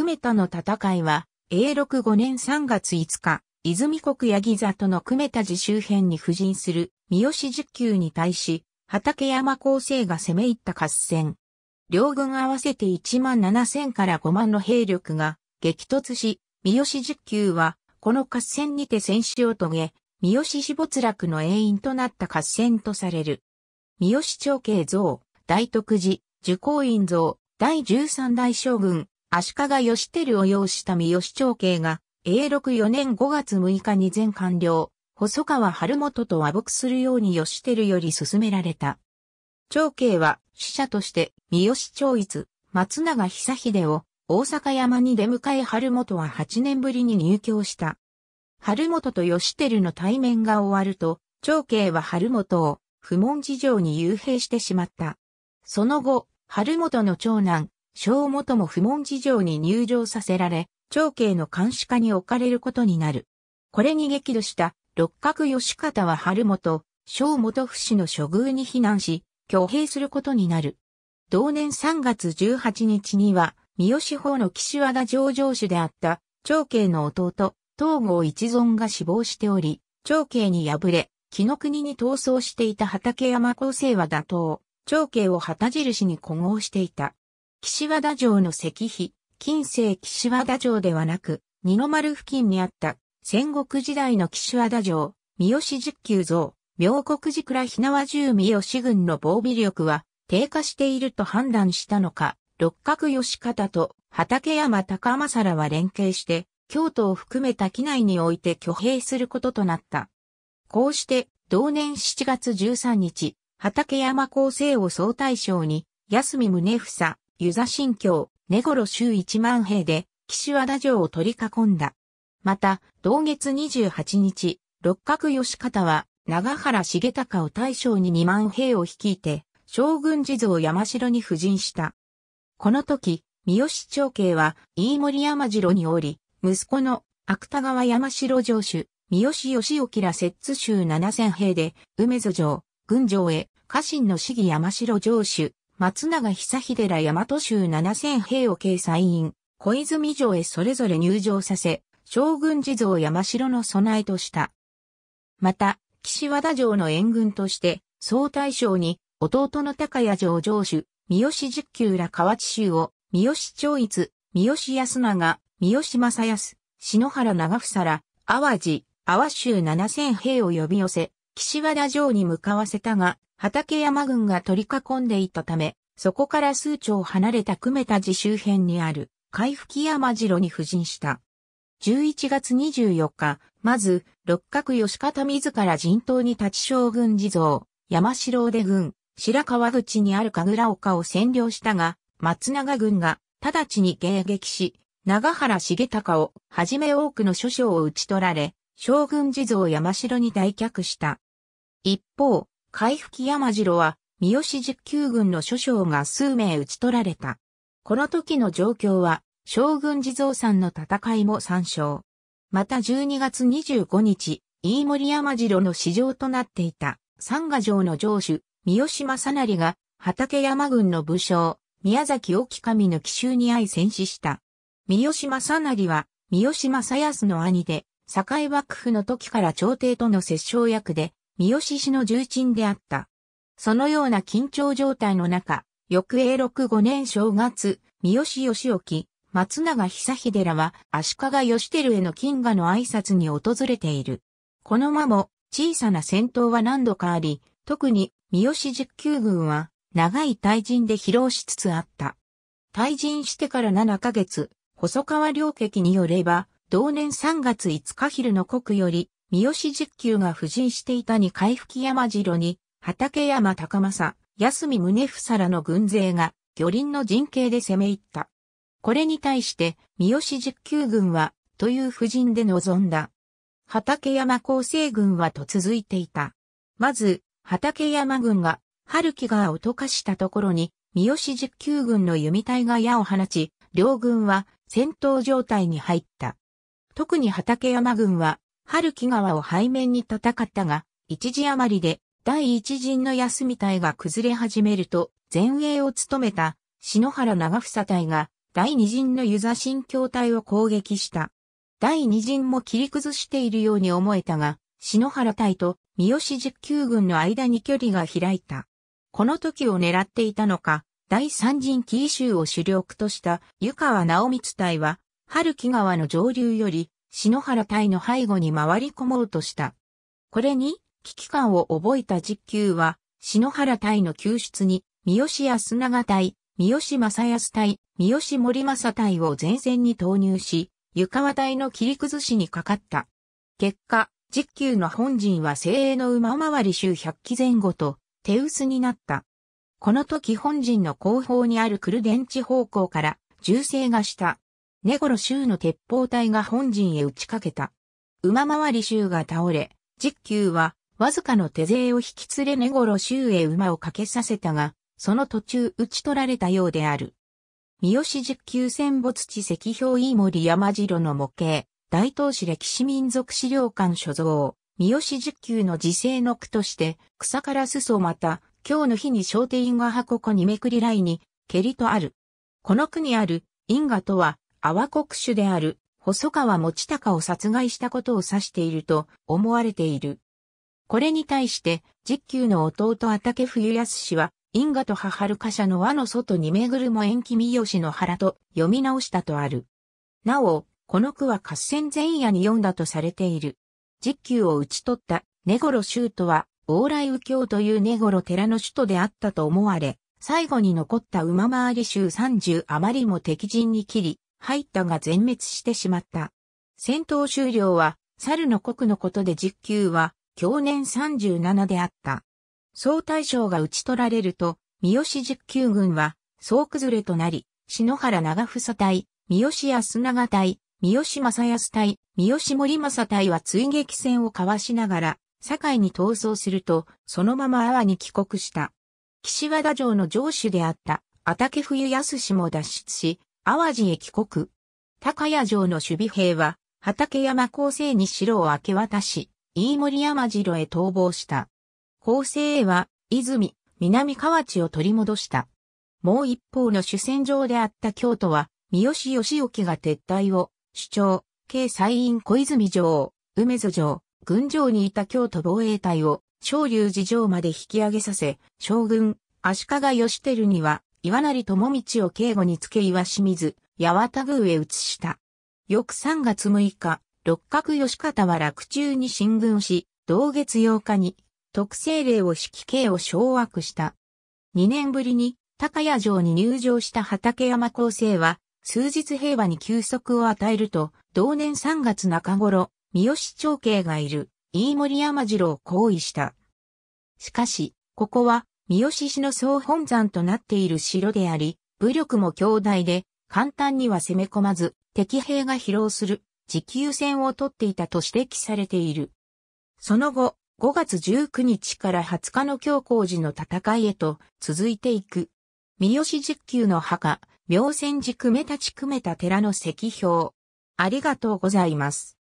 久米田の戦いは、永禄5年3月5日、泉国八木里の久米田寺周辺に布陣する三好十級に対し、畠山厚生が攻め入った合戦。両軍合わせて1万7千から5万の兵力が激突し、三好十級は、この合戦にて戦死を遂げ、三好死没落の永員となった合戦とされる。三好長慶像、大徳寺、受講院像、第13代将軍、足利義輝を擁した三好長慶が、永禄4年5月6日に全官僚、細川春元と和睦するように義輝より進められた。長慶は、使者として、三好長一、松永久秀を、大阪山に出迎え春元は8年ぶりに入京した。春元と義輝の対面が終わると、長慶は春元を不問事情に幽閉してしまった。その後、春元の長男、小元も不問事情に入場させられ、長兄の監視下に置かれることになる。これに激怒した六角義方は春元、小元不死の処遇に避難し、挙兵することになる。同年3月18日には、三好法の岸和田上場主であった長兄の弟、東郷一存が死亡しており、長兄に敗れ、木の国に逃走していた畠山厚生は打倒、長兄を旗印に古豪していた。岸和田城の石碑、近世岸和田城ではなく、二の丸付近にあった戦国時代の岸和田城、三好十九像、明国寺倉ひなわ十三好軍の防備力は低下していると判断したのか、六角義方と畠山高政らは連携して、京都を含めた機内において挙兵することとなった。こうして、同年7月13日、畠山高生を総大将に、安見宗房、湯座新京、根頃州一万兵で、岸和田城を取り囲んだ。また、同月28日、六角義方は、長原重隆を大将に2万兵を率いて、将軍地蔵山城に布陣した。この時、三好長慶は、飯森山城におり、息子の芥川山城城主、三好義興ら摂津州7000兵で、梅津城、群城へ、家臣の市議山城城主、松永久秀ら大和州7000兵を掲載員、小泉城へそれぞれ入城させ、将軍地蔵山城の備えとした。また、岸和田城の援軍として、総大将に、弟の高谷城城主、三好十九ら河内州を、三好長逸、三好安永、三好正康、篠原長房ら、淡路、淡州7000兵を呼び寄せ、岸和田城に向かわせたが、畠山軍が取り囲んでいたため、そこから数丁離れた久米田寺周辺にある、海吹山城に布陣した。11月24日、まず、六角吉方自ら陣頭に立ち将軍地蔵、山城出軍、白川口にある神楽丘を占領したが、松永軍が直ちに迎撃し、長原重隆をはじめ多くの諸将を討ち取られ、将軍地蔵山城に退却した。一方、海吹山城は、三好十九軍の諸将が数名討ち取られた。この時の状況は、将軍地蔵さんの戦いも参照。また12月25日、飯森山城の市場となっていた、三河城の城主、三好正成が、畠山軍の武将、宮崎沖神の奇襲に相戦死した。三好正成は、三好正康の兄で、堺幕府の時から朝廷との折衝役で、三好氏の重鎮であった。そのような緊張状態の中、翌永禄5年正月、三好義沖、松永久秀らは足利義輝への金河の挨拶に訪れている。この間も小さな戦闘は何度かあり、特に三好実九軍は長い退陣で疲労しつつあった。退陣してから7ヶ月、細川良壁によれば、同年3月5日昼の国より、三好実給が布陣していた二回、吹山城に、畠山高政、安見宗房の軍勢が、魚林の陣形で攻め入った。これに対して、三好実給軍は、という布陣で臨んだ。畠山厚生軍はと続いていた。まず、畠山軍が、春木川を溶かしたところに、三好実給軍の弓隊が矢を放ち、両軍は戦闘状態に入った。特に畠山軍は、春木川を背面に戦ったが、一時余りで第一陣の安見隊が崩れ始めると、前衛を務めた篠原長房隊が第二陣の湯座新教隊を攻撃した。第二陣も切り崩しているように思えたが、篠原隊と三好十九軍の間に距離が開いた。この時を狙っていたのか、第三陣紀州を主力とした湯川直光隊は、春木川の上流より篠原隊の背後に回り込もうとした。これに、危機感を覚えた実級は、篠原隊の救出に、三好安長隊、三好正康隊、三好森正隊を前線に投入し、湯川隊の切り崩しにかかった。結果、実級の本陣は精鋭の馬回り周100機前後と、手薄になった。この時本陣の後方にあるクルデン方向から、銃声がした。根ロ州の鉄砲隊が本陣へ打ちかけた。馬回り州が倒れ、実球はわずかの手勢を引き連れ根ロ州へ馬をかけさせたが、その途中打ち取られたようである。三好実球戦没地石標飯森山城の模型、大東市歴史民族資料館所蔵、三好実球の自生の句として、草から裾また、今日の日に商店が箱子にめくり来に、蹴りとある。この句にある、因果とは、阿波国主である細川持隆を殺害したことを指していると思われている。これに対して、実級の弟畑冬康氏は、因果と母る貨車の輪の外にめぐるも延期三好の原と読み直したとある。なお、この句は合戦前夜に読んだとされている。実級を討ち取った根頃州都は、往来右京という根頃寺の首都であったと思われ、最後に残った馬回り州30余りも敵陣に切り、入ったが全滅してしまった。戦闘終了は、猿の国のことで実給は、去年37であった。総大将が討ち取られると、三好実給軍は、総崩れとなり、篠原長房隊、三好安長隊、三好正康隊、三好森正隊は追撃戦を交わしながら、堺に逃走すると、そのまま阿波に帰国した。岸和田城の城主であった、あたけ冬康も脱出し、淡路へ帰国。高谷城の守備兵は、畠山構成に城を明け渡し、飯森山城へ逃亡した。構成へは、泉、南河内を取り戻した。もう一方の主戦場であった京都は、三好義興が撤退を、主張、計西院小泉城、梅津城、軍城にいた京都防衛隊を、昇竜寺城まで引き上げさせ、将軍、足利義輝には、岩成智道を警護につけ岩清水、八幡宮へ移した。翌3月6日、六角吉方は落中に進軍し、同月8日に特政令を指揮刑を掌握した。2年ぶりに高谷城に入城した畠山厚生は、数日平和に休息を与えると、同年3月中頃、三好長慶がいる、飯森山次郎を行為した。しかし、ここは、三好氏の総本山となっている城であり、武力も強大で、簡単には攻め込まず、敵兵が疲労する、持久戦を取っていたと指摘されている。その後、5月19日から20日の強皇時の戦いへと続いていく。三好実級の墓、明仙寺久米たち久米た寺の石標。ありがとうございます。